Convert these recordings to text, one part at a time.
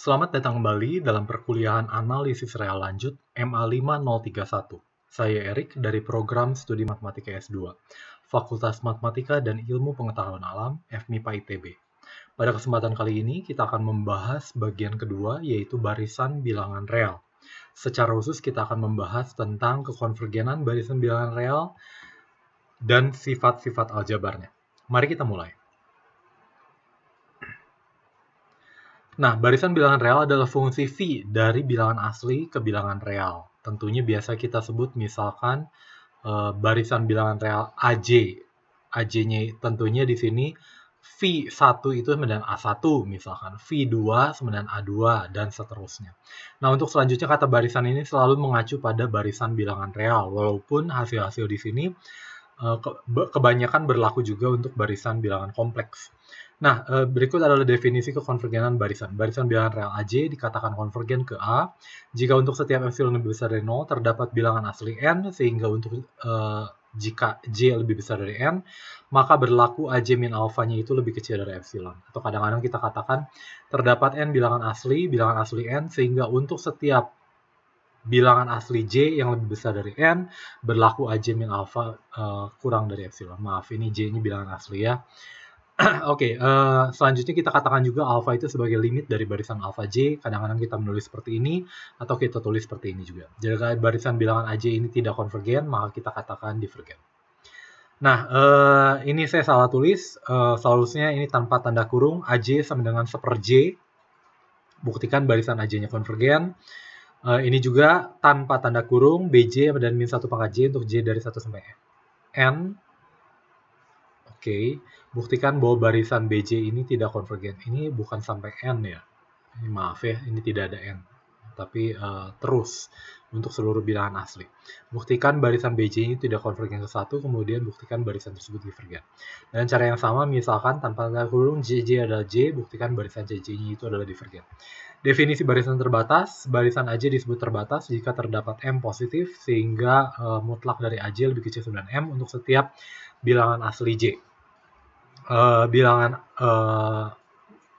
Selamat datang kembali dalam perkuliahan analisis real lanjut MA5031. Saya Erik dari program studi matematika S2, Fakultas Matematika dan Ilmu Pengetahuan Alam, FMIPA ITB. Pada kesempatan kali ini kita akan membahas bagian kedua yaitu barisan bilangan real. Secara khusus kita akan membahas tentang kekonvergenan barisan bilangan real dan sifat-sifat aljabarnya. Mari kita mulai. Nah, barisan bilangan real adalah fungsi V dari bilangan asli ke bilangan real. Tentunya biasa kita sebut misalkan e, barisan bilangan real AJ. AJ-nya tentunya di sini V1 itu sama dengan A1 misalkan, V2 dengan A2 dan seterusnya. Nah, untuk selanjutnya kata barisan ini selalu mengacu pada barisan bilangan real walaupun hasil-hasil di sini eh, kebanyakan berlaku juga untuk barisan bilangan kompleks. Nah, eh, berikut adalah definisi kekonvergenan barisan. Barisan bilangan real AJ dikatakan konvergen ke A jika untuk setiap epsilon lebih besar dari 0 terdapat bilangan asli N sehingga untuk uh, jika J lebih besar dari N, maka berlaku AJ min alfanya itu lebih kecil dari epsilon. Atau kadang-kadang kita katakan terdapat N bilangan asli, bilangan asli N sehingga untuk setiap bilangan asli J yang lebih besar dari N berlaku AJ min alfa uh, kurang dari epsilon. Maaf, ini J ini bilangan asli ya. Oke, okay, uh, eh, selanjutnya kita katakan juga alfa itu sebagai limit dari barisan alfa J. Kadang-kadang kita menulis seperti ini, atau kita tulis seperti ini juga. Jadi barisan bilangan AJ ini tidak konvergen, maka kita katakan divergen. Nah, uh, ini saya salah tulis. Uh, eh, seharusnya ini tanpa tanda kurung, AJ sama dengan seper J. Buktikan barisan AJ-nya konvergen. Uh, ini juga tanpa tanda kurung, BJ dan min 1 pangkat J untuk J dari 1 sampai N K, buktikan bahwa barisan BJ ini tidak konvergen. Ini bukan sampai N ya. Ini eh, maaf ya, ini tidak ada N. Tapi uh, terus untuk seluruh bilangan asli. Buktikan barisan BJ ini tidak konvergen ke satu, kemudian buktikan barisan tersebut divergen. Dan cara yang sama, misalkan tanpa tanda kurung JJ adalah J, buktikan barisan jj ini itu adalah divergen. Definisi barisan terbatas, barisan AJ disebut terbatas jika terdapat M positif, sehingga uh, mutlak dari AJ lebih kecil 9M untuk setiap bilangan asli J uh, bilangan uh, eh,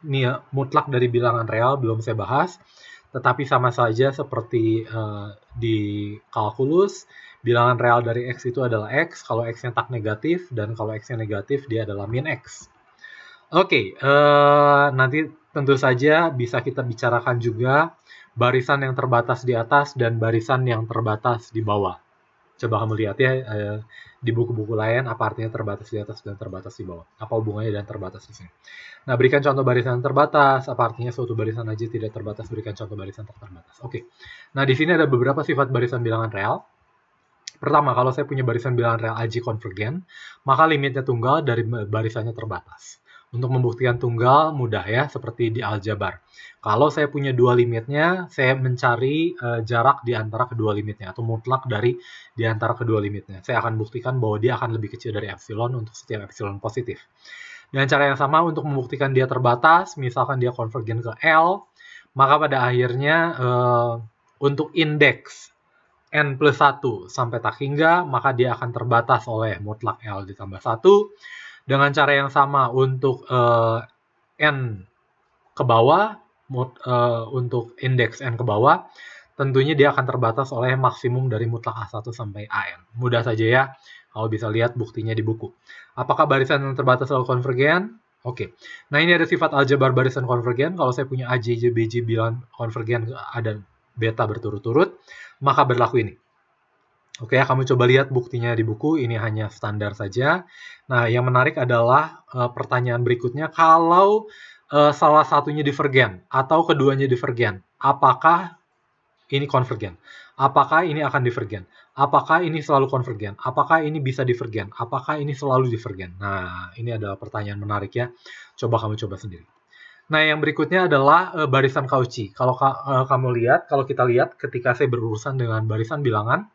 nih ya, mutlak dari bilangan real belum saya bahas, tetapi sama saja seperti uh, di kalkulus, bilangan real dari x itu adalah x kalau x-nya tak negatif dan kalau x-nya negatif dia adalah min x. Oke, okay, uh, nanti tentu saja bisa kita bicarakan juga barisan yang terbatas di atas dan barisan yang terbatas di bawah coba kamu lihat ya eh, di buku-buku lain apa artinya terbatas di atas dan terbatas di bawah. Apa hubungannya dan terbatas di sini. Nah, berikan contoh barisan terbatas. Apa artinya suatu barisan aja tidak terbatas, berikan contoh barisan tak terbatas. Oke. Nah, di sini ada beberapa sifat barisan bilangan real. Pertama, kalau saya punya barisan bilangan real aji konvergen, maka limitnya tunggal dari barisannya terbatas. Untuk membuktikan tunggal mudah ya, seperti di aljabar. Kalau saya punya dua limitnya, saya mencari uh, jarak di antara kedua limitnya atau mutlak dari di antara kedua limitnya. Saya akan buktikan bahwa dia akan lebih kecil dari epsilon untuk setiap epsilon positif. Dengan cara yang sama untuk membuktikan dia terbatas, misalkan dia konvergen ke L, maka pada akhirnya uh, untuk indeks N plus 1 sampai tak hingga, maka dia akan terbatas oleh mutlak L ditambah 1. Dengan cara yang sama untuk uh, N ke bawah, mut, uh, untuk indeks n ke bawah, tentunya dia akan terbatas oleh maksimum dari mutlak A1 sampai AN. Mudah saja ya, kalau bisa lihat buktinya di buku. Apakah barisan yang terbatas selalu konvergen? Oke. Okay. Nah, ini ada sifat aljabar barisan konvergen. Kalau saya punya AJ, BJ bilang konvergen ada beta berturut-turut, maka berlaku ini. Oke, okay, ya, kamu coba lihat buktinya di buku. Ini hanya standar saja. Nah, yang menarik adalah e, pertanyaan berikutnya. Kalau uh, salah satunya divergen atau keduanya divergen? Apakah ini konvergen? Apakah ini akan divergen? Apakah ini selalu konvergen? Apakah ini bisa divergen? Apakah ini selalu divergen? Nah, ini adalah pertanyaan menarik ya. Coba kamu coba sendiri. Nah, yang berikutnya adalah uh, barisan Cauchy. Kalau ka, uh, kamu lihat, kalau kita lihat ketika saya berurusan dengan barisan bilangan,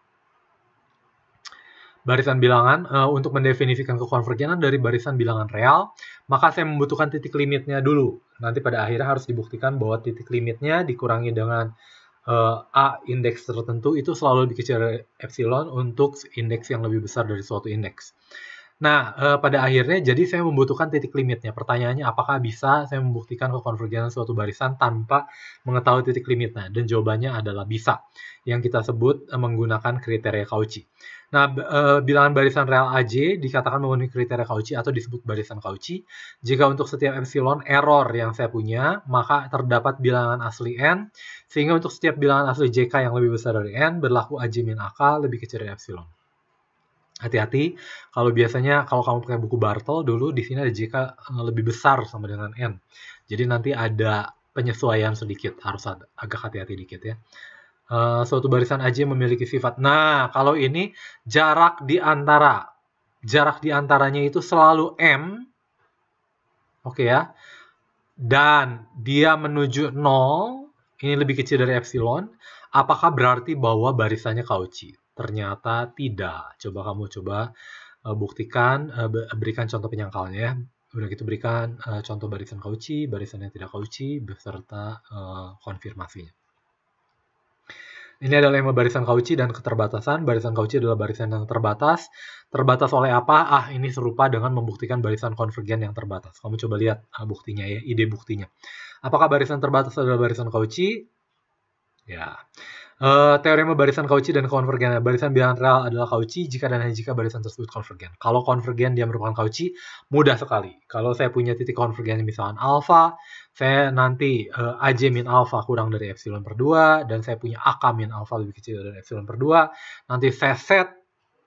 barisan bilangan uh, untuk mendefinisikan kekonvergenan dari barisan bilangan real, maka saya membutuhkan titik limitnya dulu. Nanti pada akhirnya harus dibuktikan bahwa titik limitnya dikurangi dengan uh, A indeks tertentu itu selalu lebih kecil dari epsilon untuk indeks yang lebih besar dari suatu indeks. Nah, eh, pada akhirnya jadi saya membutuhkan titik limitnya. Pertanyaannya apakah bisa saya membuktikan kekonvergenan suatu barisan tanpa mengetahui titik limitnya? Dan jawabannya adalah bisa, yang kita sebut menggunakan kriteria Cauchy. Nah, e, bilangan barisan real AJ dikatakan memenuhi kriteria Cauchy atau disebut barisan Cauchy. Jika untuk setiap epsilon error yang saya punya, maka terdapat bilangan asli n, sehingga untuk setiap bilangan asli JK yang lebih besar dari n, berlaku AJ min AK lebih kecil dari epsilon. Hati-hati, kalau biasanya kalau kamu pakai buku Bartol dulu, di sini ada JK eh, lebih besar sama dengan n. Jadi nanti ada penyesuaian sedikit, harus agak hati-hati dikit ya uh, suatu barisan aja yang memiliki sifat. Nah, kalau ini jarak di antara jarak di antaranya itu selalu m. Oke okay ya. Dan dia menuju 0, ini lebih kecil dari epsilon. Apakah berarti bahwa barisannya Cauchy? Ternyata tidak. Coba kamu coba uh, buktikan, uh, berikan contoh penyangkalnya ya. Udah gitu berikan uh, contoh barisan Cauchy, barisan yang tidak Cauchy, beserta uh, konfirmasinya. Ini adalah lima barisan Cauchy dan keterbatasan. Barisan Cauchy adalah barisan yang terbatas. Terbatas oleh apa? Ah, ini serupa dengan membuktikan barisan konvergen yang terbatas. Kamu coba lihat ah, buktinya ya, ide buktinya. Apakah barisan terbatas adalah barisan Cauchy? Ya. Uh, teorema barisan Cauchy dan konvergen. Barisan bilangan bilateral adalah Cauchy jika dan hanya jika barisan tersebut konvergen. Kalau konvergen dia merupakan Cauchy, mudah sekali. Kalau saya punya titik konvergen misalnya alfa, saya nanti uh, eh, AJ min alfa kurang dari epsilon per 2 dan saya punya AK min alfa lebih kecil dari epsilon per 2. Nanti saya set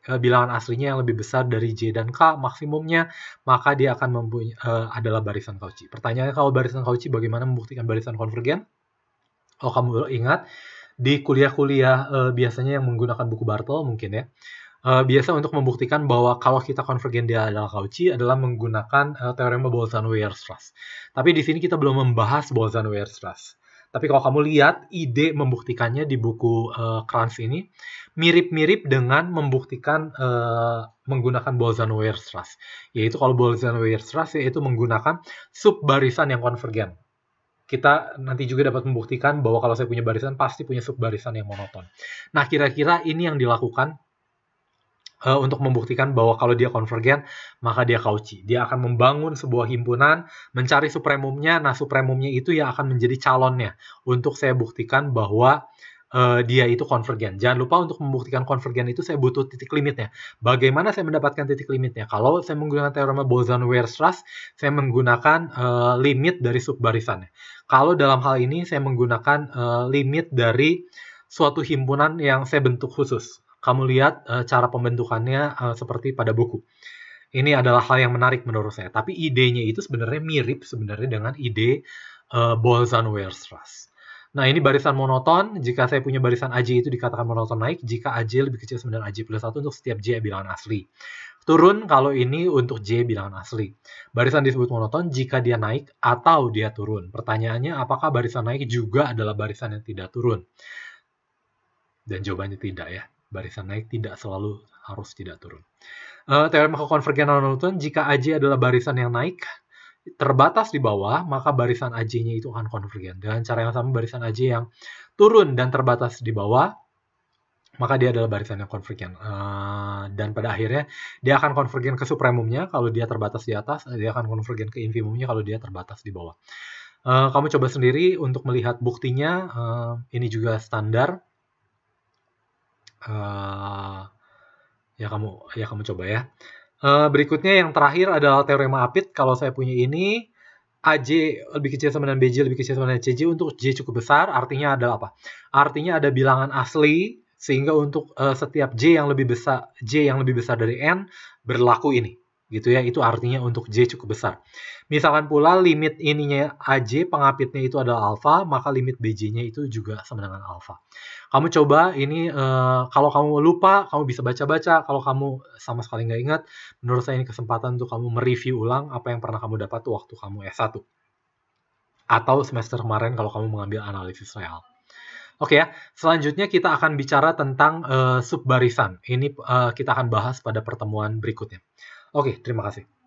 eh, bilangan aslinya yang lebih besar dari J dan K maksimumnya, maka dia akan mempunyai uh, adalah barisan Cauchy. Pertanyaannya kalau barisan Cauchy bagaimana membuktikan barisan konvergen? Kalau kamu ingat, di kuliah-kuliah uh, biasanya yang menggunakan buku Bartol mungkin ya. Uh, biasa untuk membuktikan bahwa kalau kita konvergen dia adalah Cauchy adalah menggunakan uh, eh, teorema bolzano weierstrass Tapi di sini kita belum membahas bolzano weierstrass Tapi kalau kamu lihat ide membuktikannya di buku uh, Kranz ini mirip-mirip dengan membuktikan uh, menggunakan bolzano weierstrass Yaitu kalau bolzano weierstrass yaitu menggunakan subbarisan yang konvergen kita nanti juga dapat membuktikan bahwa kalau saya punya barisan pasti punya sub barisan yang monoton. Nah, kira-kira ini yang dilakukan uh, untuk membuktikan bahwa kalau dia konvergen maka dia Cauchy. Dia akan membangun sebuah himpunan, mencari supremumnya. Nah, supremumnya itu yang akan menjadi calonnya untuk saya buktikan bahwa Eh, dia itu konvergen. Jangan lupa untuk membuktikan konvergen itu saya butuh titik limitnya. Bagaimana saya mendapatkan titik limitnya? Kalau saya menggunakan teorema boson weierstrass saya menggunakan uh, limit dari subbarisannya. Kalau dalam hal ini saya menggunakan uh, limit dari suatu himpunan yang saya bentuk khusus. Kamu lihat uh, cara pembentukannya uh, seperti pada buku. Ini adalah hal yang menarik menurut saya. Tapi idenya itu sebenarnya mirip sebenarnya dengan ide uh, Boltzmann-Weierstrass. Nah, ini barisan monoton. Jika saya punya barisan AJ itu dikatakan monoton naik. Jika AJ lebih kecil 9 AJ plus 1 untuk setiap J bilangan asli. Turun kalau ini untuk J bilangan asli. Barisan disebut monoton jika dia naik atau dia turun. Pertanyaannya, apakah barisan naik juga adalah barisan yang tidak turun? Dan jawabannya tidak ya. Barisan naik tidak selalu harus tidak turun. Uh, teorema kekonvergenan monoton jika AJ adalah barisan yang naik, terbatas di bawah, maka barisan AJ-nya itu akan konvergen. Dengan cara yang sama barisan AJ yang turun dan terbatas di bawah, maka dia adalah barisan yang konvergen. Uh, dan pada akhirnya dia akan konvergen ke supremumnya kalau dia terbatas di atas, eh, dia akan konvergen ke infimumnya kalau dia terbatas di bawah. Uh, kamu coba sendiri untuk melihat buktinya, uh, ini juga standar. Uh, ya kamu ya kamu coba ya. Uh, berikutnya yang terakhir adalah teorema apit. Kalau saya punya ini, AJ lebih kecil sama dengan BJ lebih kecil sama dengan CJ untuk J cukup besar, artinya ada apa? Artinya ada bilangan asli sehingga untuk uh, setiap J yang lebih besar J yang lebih besar dari N berlaku ini gitu ya. Itu artinya untuk J cukup besar. Misalkan pula limit ininya AJ, pengapitnya itu adalah alfa, maka limit BJ-nya itu juga sama dengan alfa. Kamu coba ini, uh, kalau kamu lupa, kamu bisa baca-baca. Kalau kamu sama sekali nggak ingat, menurut saya ini kesempatan untuk kamu mereview ulang apa yang pernah kamu dapat waktu kamu S1. Atau semester kemarin kalau kamu mengambil analisis real. Oke okay ya, selanjutnya kita akan bicara tentang uh, eh, subbarisan. Ini uh, kita akan bahas pada pertemuan berikutnya. Oke, terima kasih.